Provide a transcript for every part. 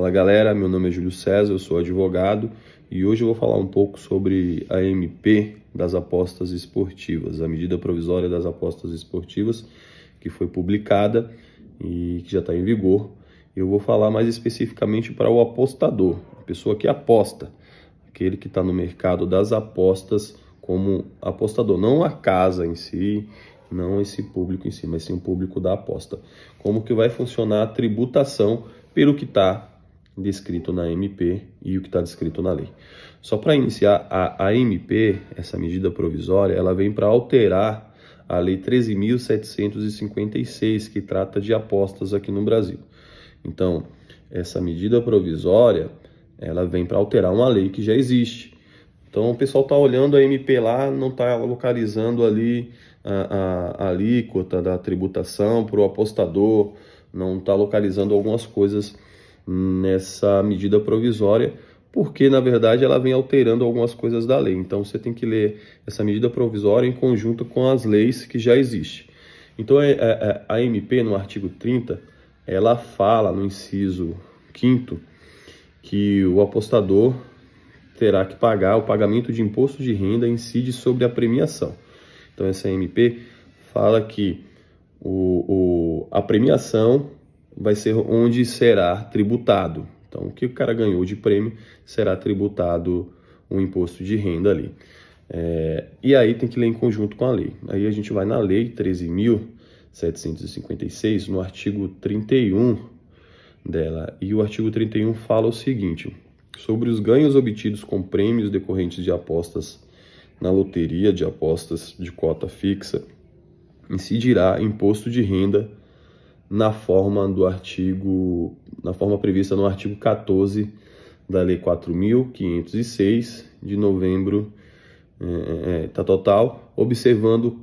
Fala galera, meu nome é Júlio César, eu sou advogado e hoje eu vou falar um pouco sobre a MP das apostas esportivas, a medida provisória das apostas esportivas que foi publicada e que já está em vigor. Eu vou falar mais especificamente para o apostador, a pessoa que aposta, aquele que está no mercado das apostas como apostador, não a casa em si, não esse público em si, mas sim o público da aposta. Como que vai funcionar a tributação pelo que está descrito na MP e o que está descrito na lei. Só para iniciar, a, a MP, essa medida provisória, ela vem para alterar a Lei 13.756, que trata de apostas aqui no Brasil. Então, essa medida provisória, ela vem para alterar uma lei que já existe. Então, o pessoal está olhando a MP lá, não está localizando ali a, a, a alíquota da tributação para o apostador, não está localizando algumas coisas nessa medida provisória, porque na verdade ela vem alterando algumas coisas da lei. Então você tem que ler essa medida provisória em conjunto com as leis que já existem. Então é, é, é, a MP no artigo 30, ela fala no inciso 5 que o apostador terá que pagar o pagamento de imposto de renda incide sobre a premiação. Então essa MP fala que o, o a premiação vai ser onde será tributado. Então, o que o cara ganhou de prêmio será tributado o um imposto de renda ali. É, e aí tem que ler em conjunto com a lei. Aí a gente vai na lei 13.756, no artigo 31 dela. E o artigo 31 fala o seguinte: sobre os ganhos obtidos com prêmios decorrentes de apostas na loteria de apostas de cota fixa, incidirá imposto de renda na forma do artigo, na forma prevista no artigo 14 da Lei 4.506 de novembro, é, é, é, tá total, observando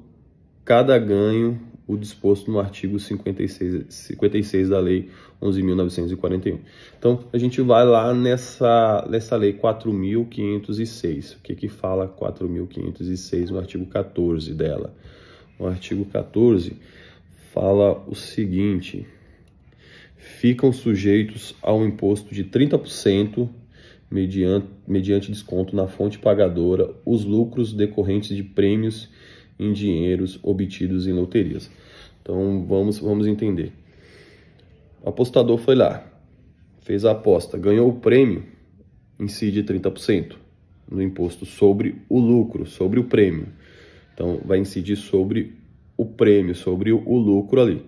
cada ganho o disposto no artigo 56, 56 da Lei 11.941. Então, a gente vai lá nessa, nessa Lei 4.506. O que que fala 4.506 no artigo 14 dela? O artigo 14 fala o seguinte: ficam sujeitos ao imposto de 30% mediante, mediante desconto na fonte pagadora os lucros decorrentes de prêmios em dinheiros obtidos em loterias. Então vamos, vamos entender. O apostador foi lá, fez a aposta, ganhou o prêmio, incide 30% no imposto sobre o lucro, sobre o prêmio. Então vai incidir sobre o prêmio, sobre o, lucro ali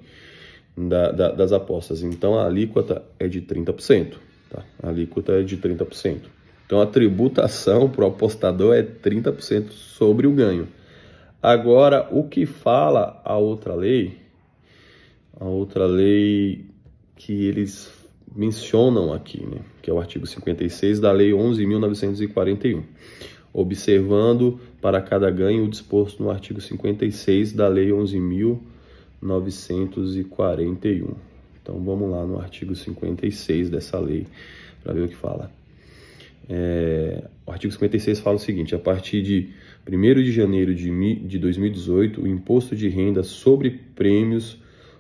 da, da, das apostas. Então a alíquota é de 30%. Tá? A alíquota é de 30%. Então a tributação para o apostador é 30% sobre o ganho. Agora, o que fala a outra lei, a outra lei que eles mencionam aqui, né, que é o artigo 56 da Lei 11.941 observando para cada ganho o disposto no artigo 56 da Lei 11.941. Então vamos lá no artigo 56 dessa lei para ver o que fala. É, o artigo 56 fala o seguinte: a partir de 1 de janeiro de 2018, o imposto de renda sobre prêmios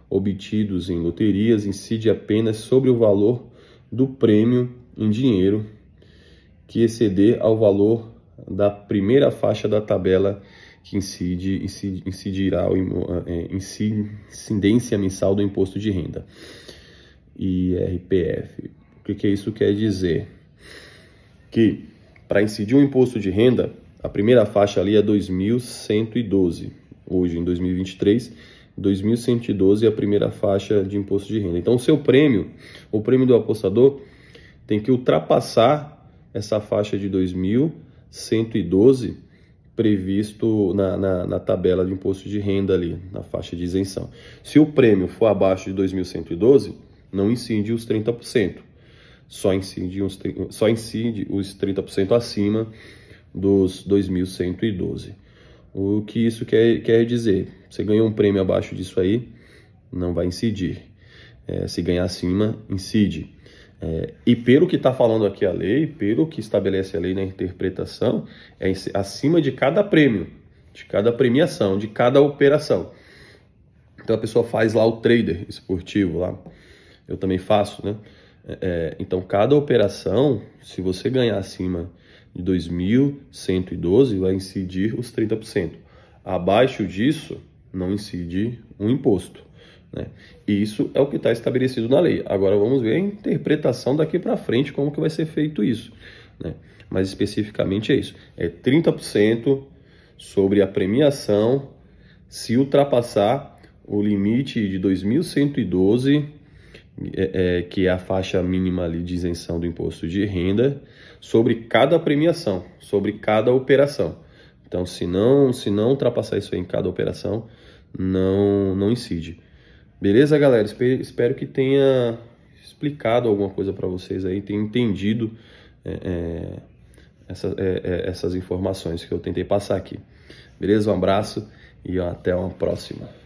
obtidos em loterias incide apenas sobre o valor do prêmio em dinheiro que exceder ao valor da primeira faixa da tabela que incide, incidirá o, ah, é, incidência mensal do imposto de renda. IRPF. O que, que isso quer dizer? Que para incidir o um imposto de renda, a primeira faixa ali é 2.112. Hoje, em 2023, 2.112 é a primeira faixa de imposto de renda. Então, o seu prêmio, o prêmio do apostador, tem que ultrapassar essa faixa de 2.000 112 previsto na, na, na, tabela de imposto de renda ali, na faixa de isenção. Se o prêmio for abaixo de 2.112, não incide os 30%, só incide, uns, só incide os 30% acima dos 2.112. O que isso quer, quer dizer? Você ganhou um prêmio abaixo disso aí, não vai incidir. É, se ganhar acima, incide. É, e pelo que está falando aqui a lei, pelo que estabelece a lei na interpretação, é acima de cada prêmio, de cada premiação, de cada operação. Então a pessoa faz lá o trader esportivo lá. Eu também faço, né? É, é então cada operação, se você ganhar acima de 2.112, vai incidir os 30%. Abaixo disso, não incide um imposto. Né? Isso é o que está estabelecido na lei. Agora vamos ver a interpretação daqui para frente, como que vai ser feito isso. Né? Mas especificamente é isso. É 30% sobre a premiação se ultrapassar o limite de 2.112, é, é, que é a faixa mínima ali de isenção do imposto de renda, sobre cada premiação, sobre cada operação. Então, se não, se não ultrapassar isso em cada operação, não, não incide. Beleza, galera? Espero que tenha explicado alguma coisa para vocês aí, tenha entendido é, é essa, é, é, essas informações que eu tentei passar aqui. Beleza? Um abraço e até uma próxima.